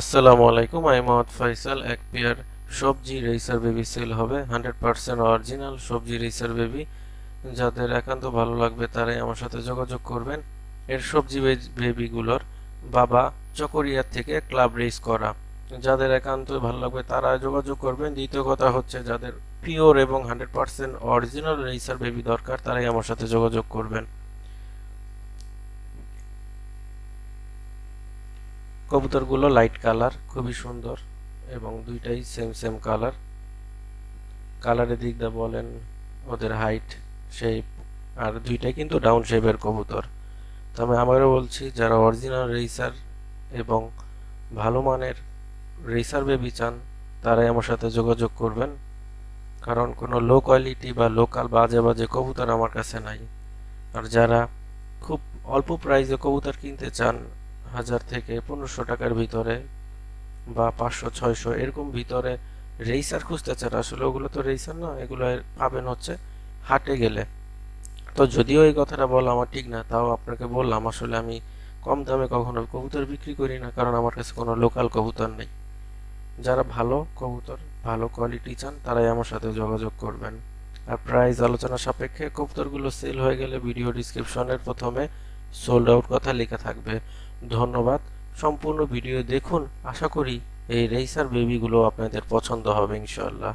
আসসালামু আলাইকুম আমি মোহাম্মদ ফাইসাল এক পেয়ার সবজি রেসার বেবি সেল হবে হান্ড্রেড পারসেন্ট অরিজিনাল সবজি রেসার বেবি যাদের একান্ত ভালো লাগবে তারাই আমার সাথে যোগাযোগ করবেন এর সবজি বেবিগুলোর বাবা চকরিয়া থেকে ক্লাব রেস করা যাদের একান্ত ভালো লাগবে তারা যোগাযোগ করবেন দ্বিতীয় কথা হচ্ছে যাদের পিওর এবং hundred percent original racer baby দরকার তারাই আমার সাথে যোগাযোগ করবেন কবুতরগুলো লাইট কালার খুবই সুন্দর এবং দুইটাই সেম সেম কালার কালারের দিক দিয়ে বলেন ওদের হাইট শেপ আর দুইটাই কিন্তু ডাউন শেপের কবুতর তো আমি আবারও বলছি যারা অরিজিনাল রেসার এবং ভালো মানের রেসার বেবি চান তারাই আমার সাথে যোগাযোগ করবেন কারণ কোনো লো কোয়ালিটি বা লোকাল বাজে বাজে কবুতর আমার কাছে নাই আর যারা খুব অল্প প্রাইসে কবুতর কিনতে চান হাজার থেকে পনেরোশো টাকার ভিতরে বা পাঁচশো ছয়শো এরকম ভিতরে রেইসার চান আসলে ওগুলো তো রেইসার না এগুলো পাবেন হচ্ছে হাটে গেলে তো যদিও এই কথাটা বলা আমার ঠিক না তাও আপনাকে বললাম আসলে আমি কম দামে কখনো কবুতর বিক্রি করি না কারণ আমার কাছে কোনো লোকাল কবুতর নেই যারা ভালো কবুতর ভালো কোয়ালিটি চান তারাই আমার সাথে যোগাযোগ করবেন আর প্রাইস আলোচনা সাপেক্ষে কবুতরগুলো সেল হয়ে গেলে ভিডিও ডিসক্রিপশনের প্রথমে সোল্ড আউট কথা লেখা থাকবে ধন্যবাদ সম্পূর্ণ ভিডিও দেখুন আশা করি এই রেসার বেবিগুলো আপনাদের পছন্দ হবে ইনশাল্লাহ